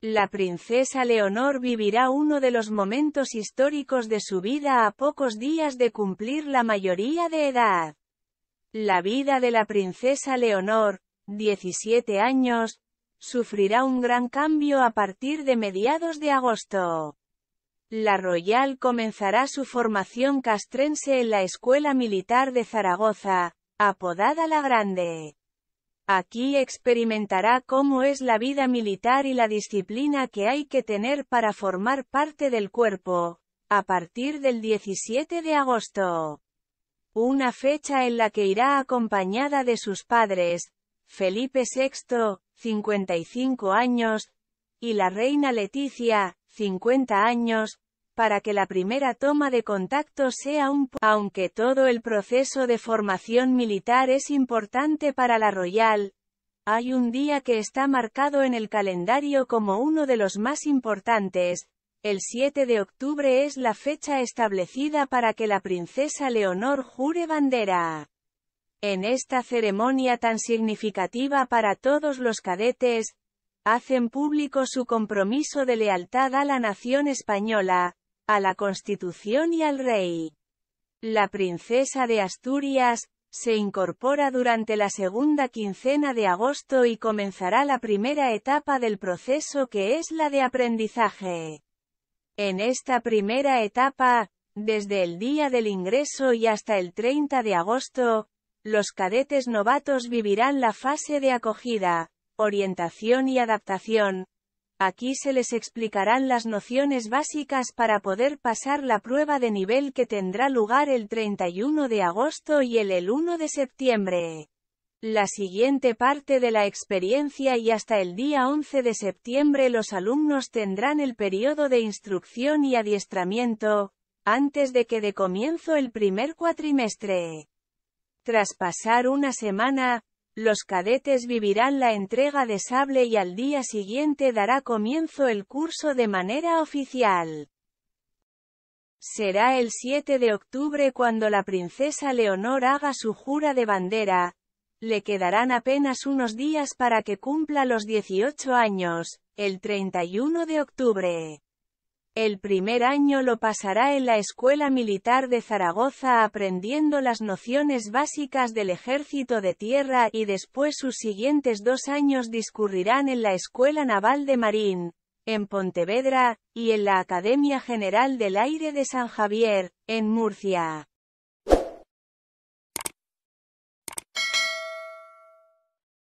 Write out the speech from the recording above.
La princesa Leonor vivirá uno de los momentos históricos de su vida a pocos días de cumplir la mayoría de edad. La vida de la princesa Leonor, 17 años, sufrirá un gran cambio a partir de mediados de agosto. La Royal comenzará su formación castrense en la Escuela Militar de Zaragoza, apodada La Grande. Aquí experimentará cómo es la vida militar y la disciplina que hay que tener para formar parte del cuerpo, a partir del 17 de agosto. Una fecha en la que irá acompañada de sus padres, Felipe VI, 55 años, y la reina Leticia, 50 años, para que la primera toma de contacto sea un aunque todo el proceso de formación militar es importante para la Royal, hay un día que está marcado en el calendario como uno de los más importantes, el 7 de octubre es la fecha establecida para que la princesa Leonor jure bandera. En esta ceremonia tan significativa para todos los cadetes, hacen público su compromiso de lealtad a la nación española, a la Constitución y al rey. La princesa de Asturias, se incorpora durante la segunda quincena de agosto y comenzará la primera etapa del proceso que es la de aprendizaje. En esta primera etapa, desde el día del ingreso y hasta el 30 de agosto, los cadetes novatos vivirán la fase de acogida, orientación y adaptación, Aquí se les explicarán las nociones básicas para poder pasar la prueba de nivel que tendrá lugar el 31 de agosto y el, 1 de septiembre. La siguiente parte de la experiencia y hasta el día 11 de septiembre los alumnos tendrán el periodo de instrucción y adiestramiento, antes de que de comienzo el primer cuatrimestre. Tras pasar una semana, los cadetes vivirán la entrega de sable y al día siguiente dará comienzo el curso de manera oficial. Será el 7 de octubre cuando la princesa Leonor haga su jura de bandera. Le quedarán apenas unos días para que cumpla los 18 años, el 31 de octubre. El primer año lo pasará en la Escuela Militar de Zaragoza aprendiendo las nociones básicas del ejército de tierra y después sus siguientes dos años discurrirán en la Escuela Naval de Marín, en Pontevedra, y en la Academia General del Aire de San Javier, en Murcia.